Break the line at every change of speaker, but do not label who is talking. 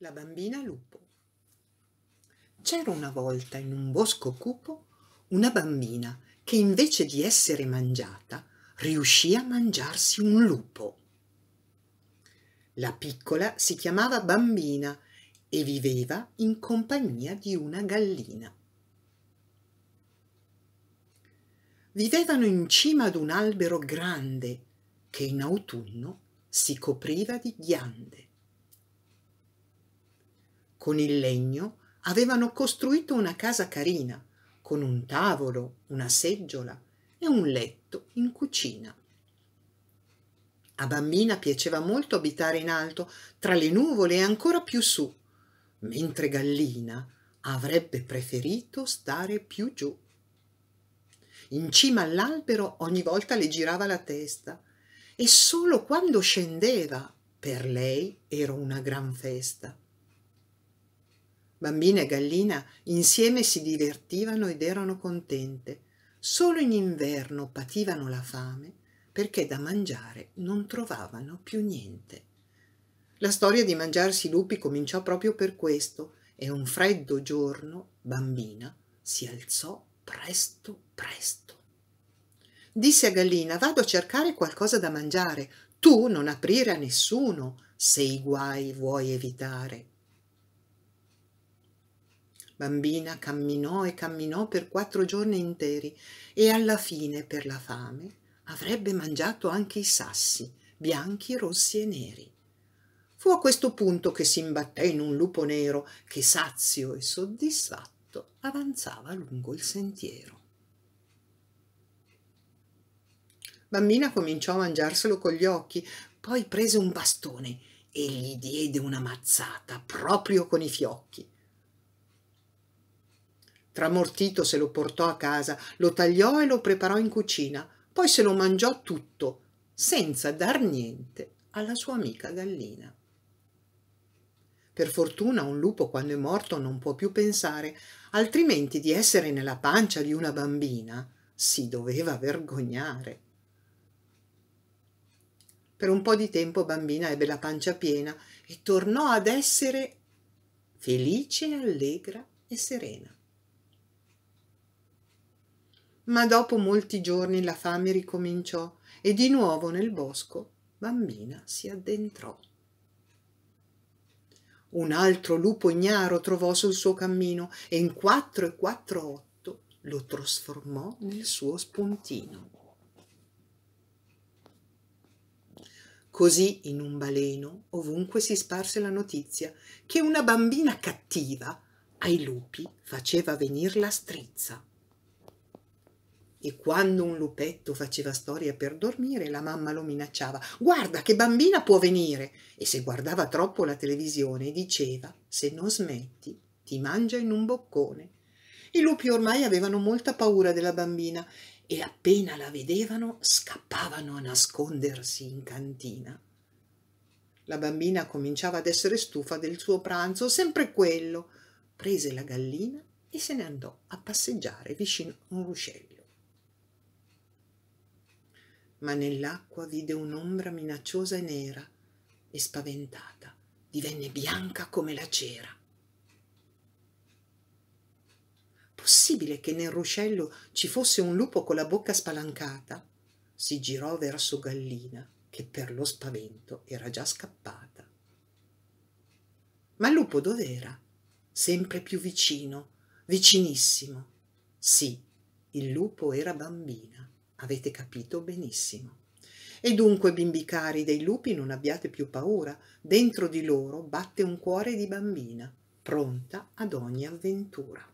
La bambina lupo C'era una volta in un bosco cupo una bambina che invece di essere mangiata riuscì a mangiarsi un lupo. La piccola si chiamava bambina e viveva in compagnia di una gallina. Vivevano in cima ad un albero grande che in autunno si copriva di ghiande con il legno avevano costruito una casa carina, con un tavolo, una seggiola e un letto in cucina. A bambina piaceva molto abitare in alto, tra le nuvole e ancora più su, mentre Gallina avrebbe preferito stare più giù. In cima all'albero ogni volta le girava la testa e solo quando scendeva per lei era una gran festa. Bambina e gallina insieme si divertivano ed erano contente. Solo in inverno pativano la fame perché da mangiare non trovavano più niente. La storia di mangiarsi i lupi cominciò proprio per questo e un freddo giorno Bambina si alzò presto presto. Disse a Gallina vado a cercare qualcosa da mangiare, tu non aprire a nessuno se i guai vuoi evitare. Bambina camminò e camminò per quattro giorni interi e alla fine, per la fame, avrebbe mangiato anche i sassi, bianchi, rossi e neri. Fu a questo punto che si imbatté in un lupo nero che, sazio e soddisfatto, avanzava lungo il sentiero. Bambina cominciò a mangiarselo con gli occhi, poi prese un bastone e gli diede una mazzata proprio con i fiocchi. Tramortito se lo portò a casa, lo tagliò e lo preparò in cucina, poi se lo mangiò tutto, senza dar niente alla sua amica gallina. Per fortuna un lupo quando è morto non può più pensare, altrimenti di essere nella pancia di una bambina si doveva vergognare. Per un po' di tempo bambina ebbe la pancia piena e tornò ad essere felice, allegra e serena ma dopo molti giorni la fame ricominciò e di nuovo nel bosco bambina si addentrò. Un altro lupo ignaro trovò sul suo cammino e in quattro e quattro otto lo trasformò nel suo spuntino. Così in un baleno ovunque si sparse la notizia che una bambina cattiva ai lupi faceva venir la strizza. E quando un lupetto faceva storia per dormire, la mamma lo minacciava: Guarda che bambina può venire! E se guardava troppo la televisione, diceva: Se non smetti, ti mangia in un boccone. I lupi ormai avevano molta paura della bambina e appena la vedevano scappavano a nascondersi in cantina. La bambina cominciava ad essere stufa del suo pranzo, sempre quello. Prese la gallina e se ne andò a passeggiare vicino a un ruscello ma nell'acqua vide un'ombra minacciosa e nera e spaventata divenne bianca come la cera. Possibile che nel ruscello ci fosse un lupo con la bocca spalancata? Si girò verso Gallina, che per lo spavento era già scappata. Ma il lupo dov'era? Sempre più vicino, vicinissimo. Sì, il lupo era bambina. Avete capito benissimo. E dunque, bimbi cari, dei lupi non abbiate più paura, dentro di loro batte un cuore di bambina, pronta ad ogni avventura.